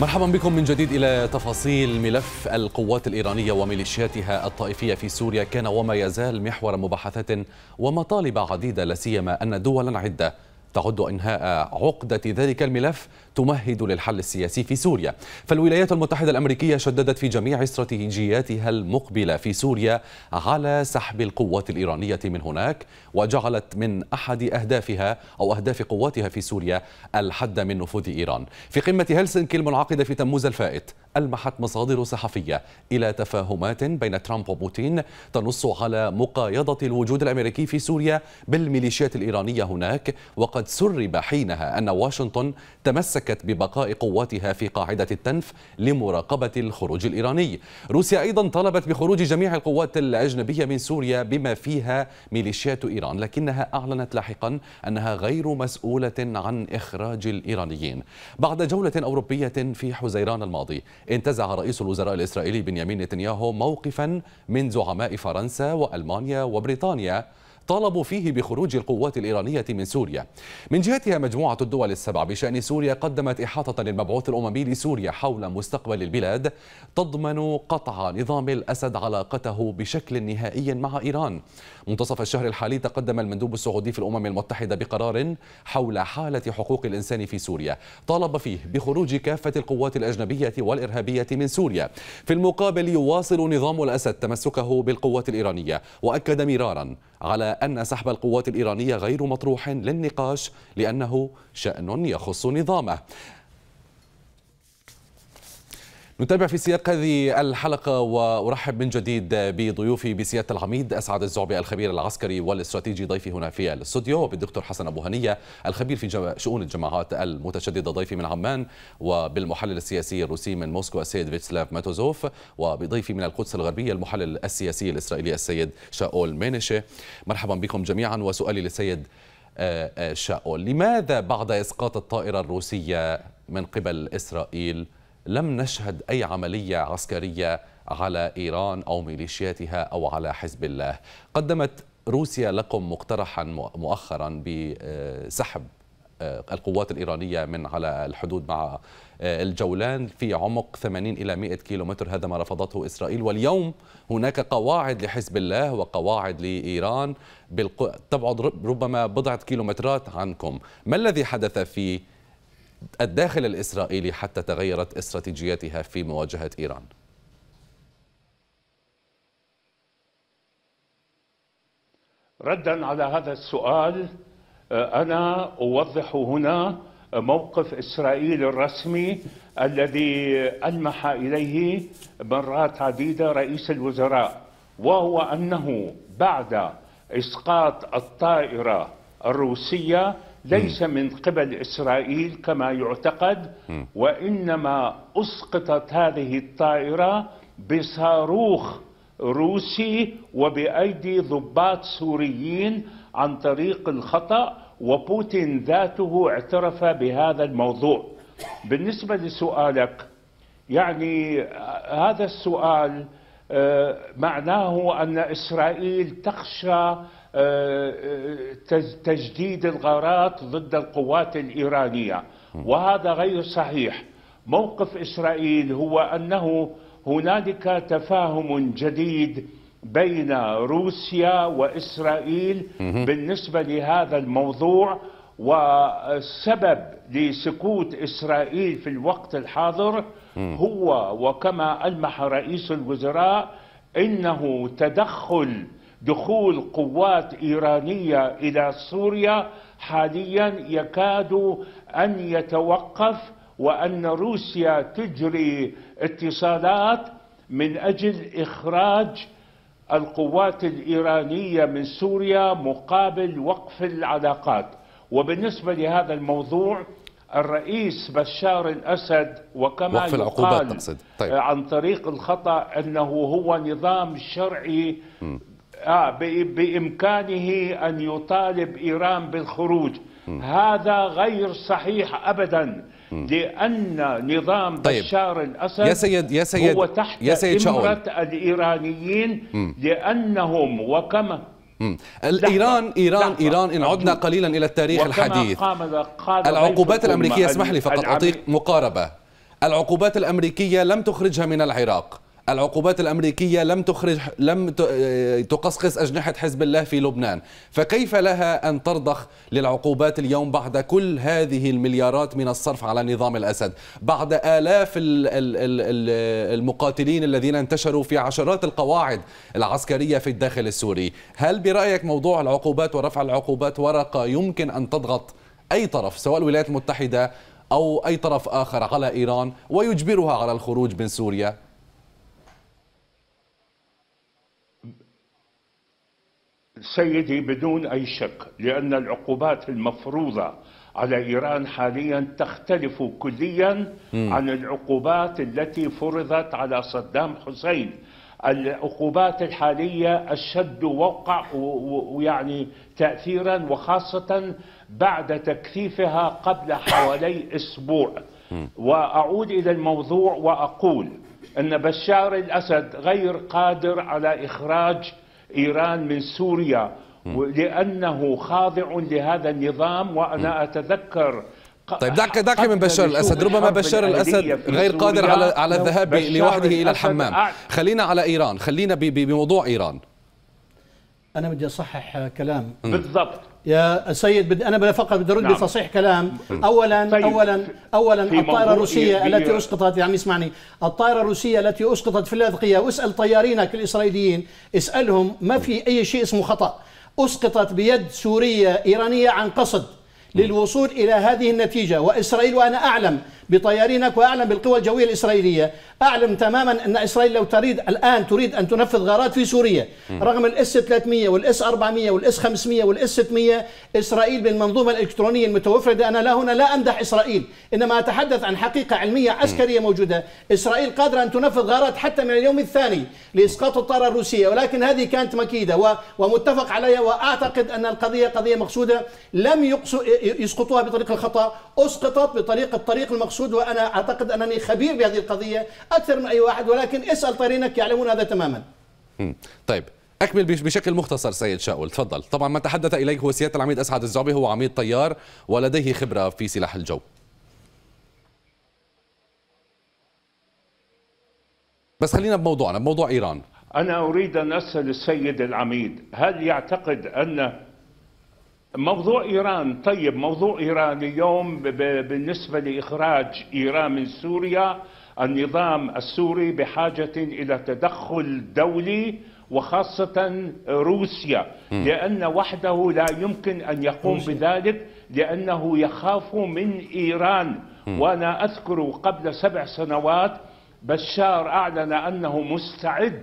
مرحبا بكم من جديد الى تفاصيل ملف القوات الايرانيه وميليشياتها الطائفيه في سوريا كان وما يزال محور مباحثات ومطالب عديده لا سيما ان دولا عده تعد انهاء عقده ذلك الملف تمهد للحل السياسي في سوريا فالولايات المتحدة الأمريكية شددت في جميع استراتيجياتها المقبلة في سوريا على سحب القوات الإيرانية من هناك وجعلت من أحد أهدافها أو أهداف قواتها في سوريا الحد من نفوذ إيران في قمة هلسنكي المنعقدة في تموز الفائت ألمحت مصادر صحفية إلى تفاهمات بين ترامب وبوتين تنص على مقايضة الوجود الأمريكي في سوريا بالميليشيات الإيرانية هناك وقد سرب حينها أن واشنطن تمسك أكد ببقاء قواتها في قاعدة التنف لمراقبة الخروج الإيراني روسيا أيضا طلبت بخروج جميع القوات الأجنبية من سوريا بما فيها ميليشيات إيران لكنها أعلنت لاحقا أنها غير مسؤولة عن إخراج الإيرانيين بعد جولة أوروبية في حزيران الماضي انتزع رئيس الوزراء الإسرائيلي بنيامين نتنياهو موقفا من زعماء فرنسا وألمانيا وبريطانيا طالبوا فيه بخروج القوات الإيرانية من سوريا من جهتها مجموعة الدول السبع بشأن سوريا قدمت إحاطة للمبعوث الأممي لسوريا حول مستقبل البلاد تضمن قطع نظام الأسد علاقته بشكل نهائي مع إيران منتصف الشهر الحالي تقدم المندوب السعودي في الأمم المتحدة بقرار حول حالة حقوق الإنسان في سوريا طالب فيه بخروج كافة القوات الأجنبية والإرهابية من سوريا في المقابل يواصل نظام الأسد تمسكه بالقوات الإيرانية وأكد مرارا على أن سحب القوات الإيرانية غير مطروح للنقاش لأنه شأن يخص نظامه نتابع في سياق هذه الحلقة وأرحب من جديد بضيوفي بسيادة العميد أسعد الزعبي الخبير العسكري والاستراتيجي ضيفي هنا في الاستوديو وبالدكتور حسن أبو هنية الخبير في شؤون الجماعات المتشددة ضيفي من عمان وبالمحلل السياسي الروسي من موسكو السيد فيتسلاف ماتوزوف وبضيفي من القدس الغربية المحلل السياسي الإسرائيلي السيد شاول مينشي مرحبا بكم جميعا وسؤالي للسيد آه، آه، شاول لماذا بعد إسقاط الطائرة الروسية من قبل إسرائيل لم نشهد أي عملية عسكرية على إيران أو ميليشياتها أو على حزب الله قدمت روسيا لكم مقترحا مؤخرا بسحب آه، القوات الإيرانية من على الحدود مع آه، الجولان في عمق 80 إلى 100 كيلومتر هذا ما رفضته إسرائيل واليوم هناك قواعد لحزب الله وقواعد لإيران تبعد ربما بضعة كيلومترات عنكم ما الذي حدث في الداخل الإسرائيلي حتى تغيرت استراتيجيتها في مواجهة إيران؟ ردا على هذا السؤال آه، أنا أوضح هنا موقف إسرائيل الرسمي الذي ألمح إليه مرات عديدة رئيس الوزراء وهو أنه بعد إسقاط الطائرة الروسية ليس من قبل إسرائيل كما يعتقد وإنما أسقطت هذه الطائرة بصاروخ روسي وبأيدي ضباط سوريين عن طريق الخطأ وبوتين ذاته اعترف بهذا الموضوع بالنسبة لسؤالك يعني هذا السؤال آه، معناه أن إسرائيل تخشى آه، آه، تجديد الغارات ضد القوات الإيرانية وهذا غير صحيح موقف إسرائيل هو أنه هنالك تفاهم جديد بين روسيا وإسرائيل بالنسبة لهذا الموضوع والسبب لسكوت إسرائيل في الوقت الحاضر هو وكما ألمح رئيس الوزراء إنه تدخل دخول قوات إيرانية إلى سوريا حاليا يكاد أن يتوقف وأن روسيا تجري اتصالات من أجل إخراج القوات الإيرانية من سوريا مقابل وقف العلاقات وبالنسبة لهذا الموضوع الرئيس بشار الأسد وكما وقف العقوبات تقصد طيب. عن طريق الخطأ أنه هو نظام شرعي م. آه، بإمكانه أن يطالب إيران بالخروج م. هذا غير صحيح أبدا م. لأن نظام طيب. بشار الأسد يا سيد يا سيد هو تحت يا سيد إمرة الإيرانيين م. لأنهم وكما ايران ايران لحظة. ايران ان عدنا قليلا الى التاريخ الحديث العقوبات الامريكيه اسمح لي فقط اعطيك مقاربه العقوبات الامريكيه لم تخرجها من العراق العقوبات الامريكيه لم تخرج لم آه، تقصقص اجنحه حزب الله في لبنان، فكيف لها ان ترضخ للعقوبات اليوم بعد كل هذه المليارات من الصرف على نظام الاسد، بعد الاف المقاتلين الذين انتشروا في عشرات القواعد العسكريه في الداخل السوري، هل برايك موضوع العقوبات ورفع العقوبات ورقه يمكن ان تضغط اي طرف سواء الولايات المتحده او اي طرف اخر على ايران ويجبرها على الخروج من سوريا؟ سيدي بدون أي شك لأن العقوبات المفروضة على إيران حاليا تختلف كليا عن العقوبات التي فرضت على صدام حسين العقوبات الحالية أشد وقع ويعني تأثيرا وخاصة بعد تكثيفها قبل حوالي أسبوع وأعود إلى الموضوع وأقول أن بشار الأسد غير قادر على إخراج إيران من سوريا لأنه خاضع لهذا النظام وأنا أتذكر طيب دعك دعك من بشار الاسد ربما بشار الاسد غير قادر على على الذهاب لوحده الى الحمام خلينا على ايران خلينا بموضوع ايران انا بدي اصحح كلام بالضبط يا سيد بد... انا فقط بدي ارد نعم. بتصحيح كلام اولا سيد. طيب. اولا اولا الطائره الروسيه التي اسقطت يا يعني عم اسمعني الطائره الروسيه التي اسقطت في اللاذقيه واسال طيارينك الاسرائيليين اسالهم ما في اي شيء اسمه خطا اسقطت بيد سوريه ايرانيه عن قصد للوصول الى هذه النتيجه واسرائيل وانا اعلم بطيارينك واعلم بالقوى الجويه الاسرائيليه اعلم تماما ان اسرائيل لو تريد الان تريد ان تنفذ غارات في سوريا رغم الاس 300 والاس 400 والاس 500 والاس 600 اسرائيل بالمنظومه الالكترونيه المتوفره انا لا هنا لا امدح اسرائيل انما اتحدث عن حقيقه علميه عسكريه موجوده اسرائيل قادره ان تنفذ غارات حتى من اليوم الثاني لاسقاط الطاره الروسيه ولكن هذه كانت مكيده ومتفق عليها واعتقد ان القضيه قضيه مقصوده لم يسقطوها بطريق الخطا اسقطت بطريق الطريق المقصود المقصود وأنا أعتقد أنني خبير بهذه القضية أكثر من أي واحد ولكن اسأل طرينك يعلمون هذا تماما طيب أكمل بشكل مختصر سيد شاول تفضل طبعا من تحدث إليه هو سيادة العميد أسعد الزعبي هو عميد طيار ولديه خبرة في سلاح الجو بس خلينا بموضوعنا بموضوع إيران أنا أريد أن أسأل السيد العميد هل يعتقد أن موضوع إيران طيب موضوع إيران اليوم بالنسبة لإخراج إيران من سوريا النظام السوري بحاجة إلى تدخل دولي وخاصة روسيا لأن وحده لا يمكن أن يقوم بذلك لأنه يخاف من إيران وأنا أذكر قبل سبع سنوات بشار أعلن أنه مستعد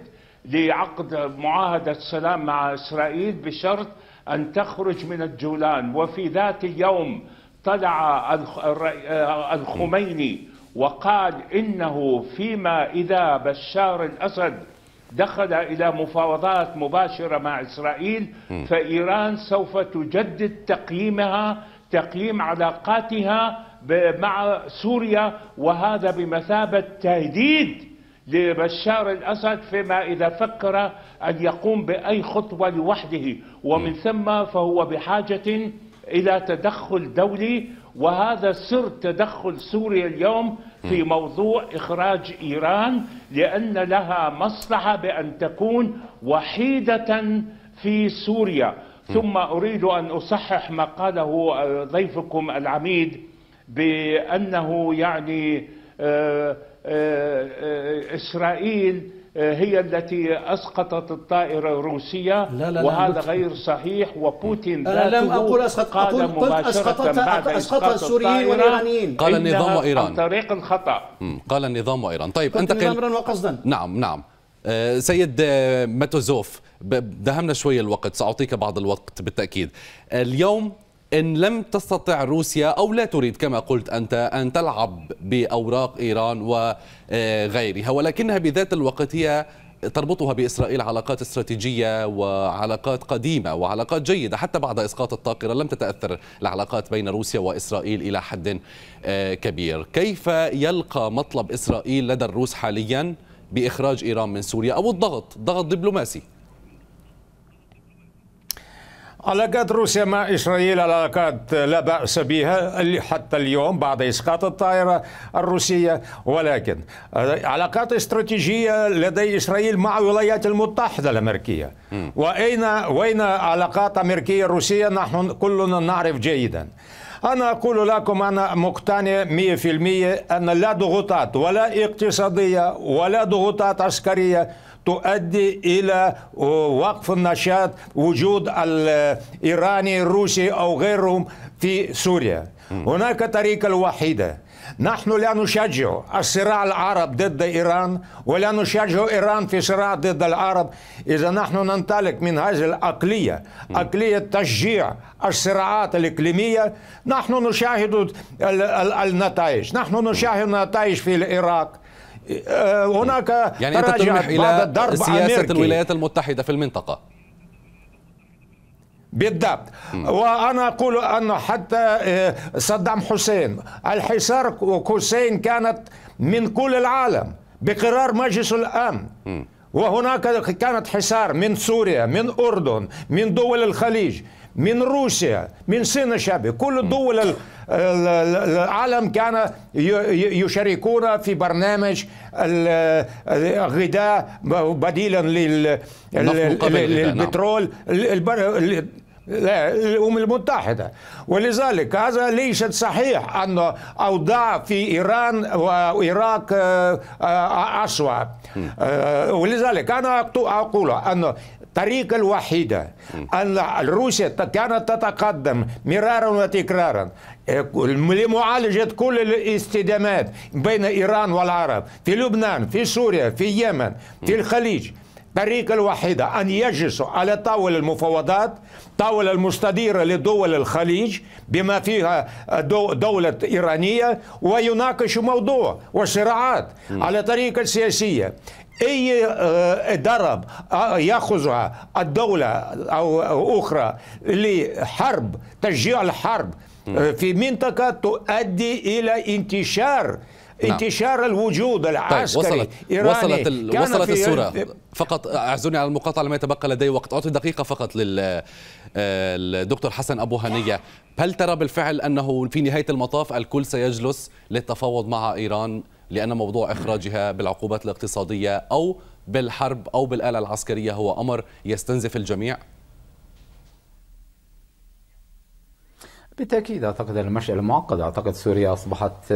لعقد معاهدة سلام مع إسرائيل بشرط أن تخرج من الجولان وفي ذات اليوم طلع آه، الخميني وقال إنه فيما إذا بشار الأسد دخل إلى مفاوضات مباشرة مع إسرائيل فإيران سوف تجدد تقييمها تقييم علاقاتها مع سوريا وهذا بمثابة تهديد لبشار الأسد فيما إذا فكر أن يقوم بأي خطوة لوحده ومن ثم فهو بحاجة إلى تدخل دولي وهذا سر تدخل سوريا اليوم في موضوع إخراج إيران لأن لها مصلحة بأن تكون وحيدة في سوريا ثم أريد أن أصحح ما قاله آه، ضيفكم العميد بأنه يعني آه آه، آه، إسرائيل آه، هي التي اسقطت الطائره الروسيه لا لا وهذا لا غير صحيح وبوتين أنا لم اقول اسقط اقول قلت اسقطتها اسقطها السوريين والايرانيين قال النظام وايران عن طريق الخطا قال النظام وايران طيب انت كان امرا وقصدا نعم نعم سيد ماتوزوف دهمنا شوي الوقت ساعطيك بعض الوقت بالتاكيد اليوم إن لم تستطع روسيا أو لا تريد كما قلت أنت أن تلعب بأوراق إيران وغيرها ولكنها بذات الوقت هي تربطها بإسرائيل علاقات استراتيجية وعلاقات قديمة وعلاقات جيدة حتى بعد إسقاط الطاقرة لم تتأثر العلاقات بين روسيا وإسرائيل إلى حد آه، كبير كيف يلقى مطلب إسرائيل لدى الروس حاليا بإخراج إيران من سوريا أو الضغط ضغط دبلوماسي علاقات روسيا مع إسرائيل علاقات لا بأس بها حتى اليوم بعد إسقاط الطائرة الروسية ولكن علاقات استراتيجية لدي إسرائيل مع الولايات المتحدة الأمريكية وأين وين علاقات أمريكية روسية نحن كلنا نعرف جيدا أنا أقول لكم أنا مقتنع 100% أن لا ضغوطات ولا اقتصادية ولا ضغوطات عسكرية تؤدي الى آه، وقف النشاط وجود الايراني الروسي او غيرهم في سوريا هناك طريقه الوحيده نحن لا نشجع الصراع العرب ضد إيران ولا نشجع إيران في صراع ضد العرب إذا نحن ننطلق من هذه العقلية عقلية تشجيع الصراعات الإقليمية نحن نشاهد النتائج نحن نشاهد النتائج في العراق آه، هناك يعني أنت تلمح إلى سياسة أمريكي. الولايات المتحدة في المنطقة بالضبط وانا اقول ان حتى آه، صدام حسين الحصار حسين كانت من كل العالم بقرار مجلس الامن وهناك كانت حصار من سوريا من اردن من دول الخليج من روسيا من سينا الشعبي كل دول العالم كان يشاركون في برنامج الغذاء بديلا نعم. للبترول الأمم المتحدة ولذلك هذا ليس صحيح أن أوضاع في إيران وعراق آه، آه، أسوأ آه، ولذلك أنا أقول أن الطريقة الوحيدة أن روسيا كانت تتقدم مرارا وتكرارا لمعالجة كل الاستدامات بين إيران والعرب في لبنان في سوريا في اليمن في الخليج الطريقة الوحيدة أن يجلسوا على طاولة المفاوضات طاولة المستديرة لدول الخليج بما فيها دولة إيرانية ويناقشوا موضوع وصراعات على طريقة سياسية اي آه، ضرب آه، ياخذها الدوله او اخرى لحرب تشجيع الحرب آه، في منطقة تؤدي إلى انتشار نعم. انتشار نعم. الوجود طيب، العسكري طيب وصلت إيراني وصلت ال... وصلت الصورة فقط اعذرني على المقاطعة لما يتبقى لدي وقت أعطي دقيقة فقط للدكتور آه، حسن أبو هنية هل ترى بالفعل أنه في نهاية المطاف الكل سيجلس للتفاوض مع إيران لأن موضوع إخراجها بالعقوبات الاقتصادية أو بالحرب أو بالآلة العسكرية هو أمر يستنزف الجميع؟ بالتأكيد أعتقد المشهد المعقد أعتقد سوريا أصبحت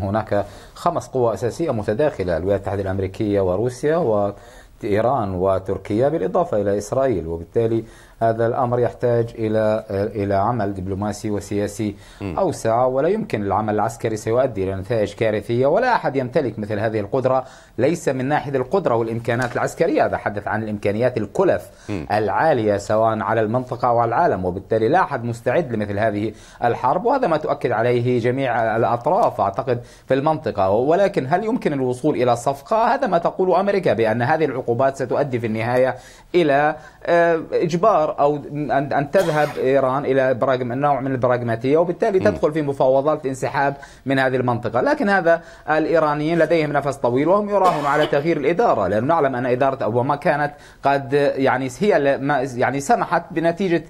هناك خمس قوى أساسية متداخلة الولايات المتحدة الأمريكية وروسيا وإيران وتركيا بالإضافة إلى إسرائيل وبالتالي هذا الامر يحتاج الى الى عمل دبلوماسي وسياسي اوسع ولا يمكن العمل العسكري سيؤدي الى نتائج كارثيه ولا احد يمتلك مثل هذه القدره ليس من ناحيه القدره والامكانات العسكريه اتحدث عن الامكانيات الكلف العاليه سواء على المنطقه او على العالم وبالتالي لا احد مستعد لمثل هذه الحرب وهذا ما تؤكد عليه جميع الاطراف اعتقد في المنطقه ولكن هل يمكن الوصول الى صفقه هذا ما تقول امريكا بان هذه العقوبات ستؤدي في النهايه الى آه، اجبار قرار او ان تذهب ايران الى براغم نوع من البراغماتيه وبالتالي تدخل في مفاوضات انسحاب من هذه المنطقه، لكن هذا الايرانيين لديهم نفس طويل وهم يراهنوا على تغيير الاداره لانه نعلم ان اداره اوباما كانت قد يعني هي يعني سمحت بنتيجه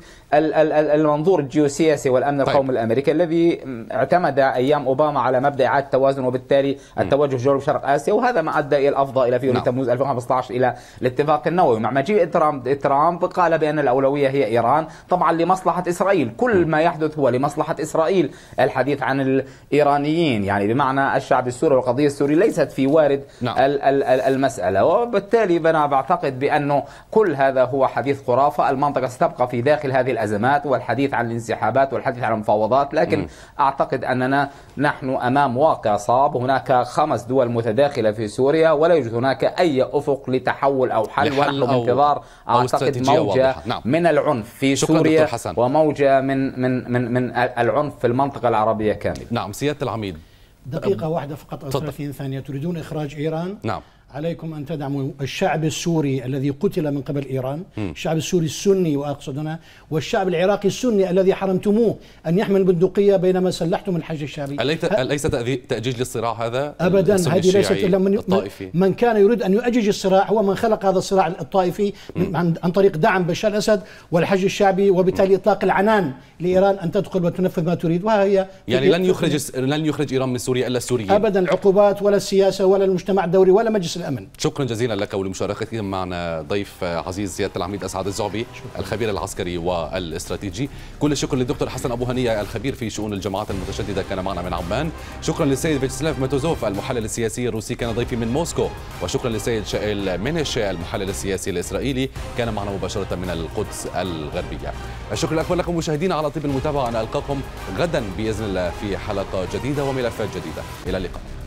المنظور الجيوسياسي والامن طيب. القومي الامريكي الذي اعتمد ايام اوباما على مبدا اعاده التوازن وبالتالي التوجه جنوب شرق اسيا وهذا ما ادى الى الافضل الى في نعم. تموز 2015 الى الاتفاق النووي مع مجيء ترامب ترامب قال بان الاولويه هي ايران طبعا لمصلحه اسرائيل كل ما يحدث هو لمصلحه اسرائيل الحديث عن الايرانيين يعني بمعنى الشعب السوري والقضيه السوريه ليست في وارد نعم. المساله وبالتالي انا بعتقد بانه كل هذا هو حديث خرافه المنطقه ستبقى في داخل هذه الأزمات والحديث عن الانسحابات والحديث عن المفاوضات لكن م. أعتقد أننا نحن أمام واقع صعب هناك خمس دول متداخلة في سوريا ولا يوجد هناك أي أفق لتحول أو حل ونحن أو بانتظار أعتقد موجة واضحة. نعم. من العنف في سوريا وموجة من, من, من, من العنف في المنطقة العربية كاملة نعم سيادة العميد دقيقة واحدة فقط أو 30 ثانية تريدون إخراج إيران نعم عليكم أن تدعموا الشعب السوري الذي قتل من قبل إيران م. الشعب السوري السني وأقصد هنا والشعب العراقي السني الذي حرمتموه أن يحمل بندقيه بينما سلحتم الحج الشعبي أليس أليس تأجيج للصراع هذا؟ أبدا هذه ليست إلا من, الطائفي. من كان يريد أن يؤجج الصراع هو من خلق هذا الصراع الطائفي م. عن طريق دعم بشار الأسد والحج الشعبي وبالتالي إطلاق العنان لإيران أن تدخل وتنفذ ما تريد وهي يعني لن يخرج لن يخرج إيران من سوريا إلا السوريين أبدا العقوبات ولا السياسة ولا المجتمع الدولي ولا مجلس نفس شكرا جزيلا لك ولمشاركتك معنا ضيف عزيز زياده العميد اسعد الزعبي شكرا. الخبير العسكري والاستراتيجي كل الشكر للدكتور حسن ابو هنيه الخبير في شؤون الجماعات المتشدده كان معنا من عمان شكرا للسيد فيتسلاف ماتوزوف المحلل السياسي الروسي كان ضيفي من موسكو وشكرا للسيد شائل منش المحلل السياسي الاسرائيلي كان معنا مباشره من القدس الغربيه الشكر الاكبر لكم مشاهدينا على طيب المتابعه نلقاكم غدا باذن الله في حلقه جديده وملفات جديده الى اللقاء